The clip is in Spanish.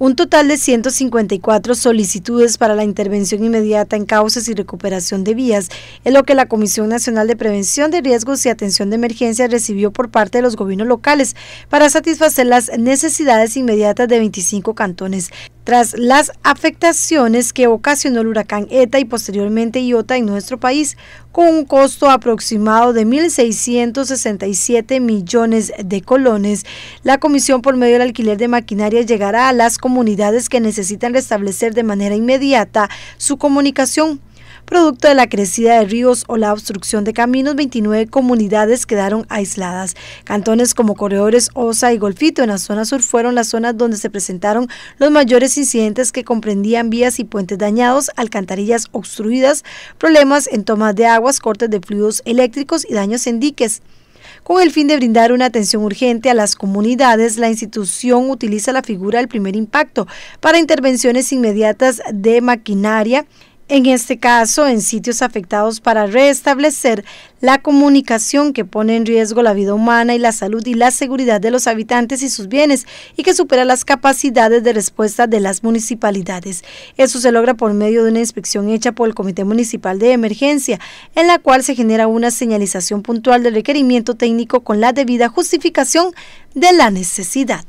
Un total de 154 solicitudes para la intervención inmediata en causas y recuperación de vías es lo que la Comisión Nacional de Prevención de Riesgos y Atención de Emergencias recibió por parte de los gobiernos locales para satisfacer las necesidades inmediatas de 25 cantones tras las afectaciones que ocasionó el huracán ETA y posteriormente IOTA en nuestro país, con un costo aproximado de 1.667 millones de colones. La comisión por medio del alquiler de maquinaria llegará a las comunidades que necesitan restablecer de manera inmediata su comunicación Producto de la crecida de ríos o la obstrucción de caminos, 29 comunidades quedaron aisladas. Cantones como Corredores, Osa y Golfito en la zona sur fueron las zonas donde se presentaron los mayores incidentes que comprendían vías y puentes dañados, alcantarillas obstruidas, problemas en tomas de aguas, cortes de fluidos eléctricos y daños en diques. Con el fin de brindar una atención urgente a las comunidades, la institución utiliza la figura del primer impacto para intervenciones inmediatas de maquinaria en este caso en sitios afectados para restablecer la comunicación que pone en riesgo la vida humana y la salud y la seguridad de los habitantes y sus bienes y que supera las capacidades de respuesta de las municipalidades. Eso se logra por medio de una inspección hecha por el Comité Municipal de Emergencia, en la cual se genera una señalización puntual del requerimiento técnico con la debida justificación de la necesidad.